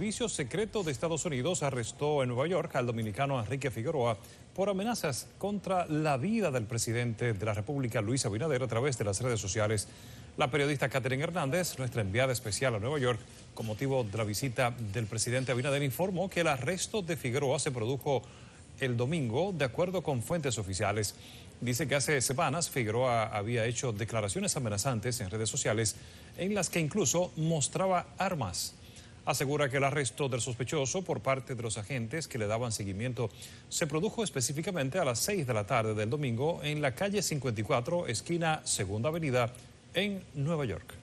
Servicio Secreto de Estados Unidos arrestó en Nueva York al dominicano Enrique Figueroa por amenazas contra la vida del presidente de la República, Luis Abinader, a través de las redes sociales. La periodista Catherine Hernández, nuestra enviada especial a Nueva York, con motivo de la visita del presidente Abinader, informó que el arresto de Figueroa se produjo el domingo, de acuerdo con fuentes oficiales. Dice que hace semanas Figueroa había hecho declaraciones amenazantes en redes sociales en las que incluso mostraba armas asegura que el arresto del sospechoso por parte de los agentes que le daban seguimiento se produjo específicamente a las 6 de la tarde del domingo en la calle 54, esquina Segunda Avenida, en Nueva York.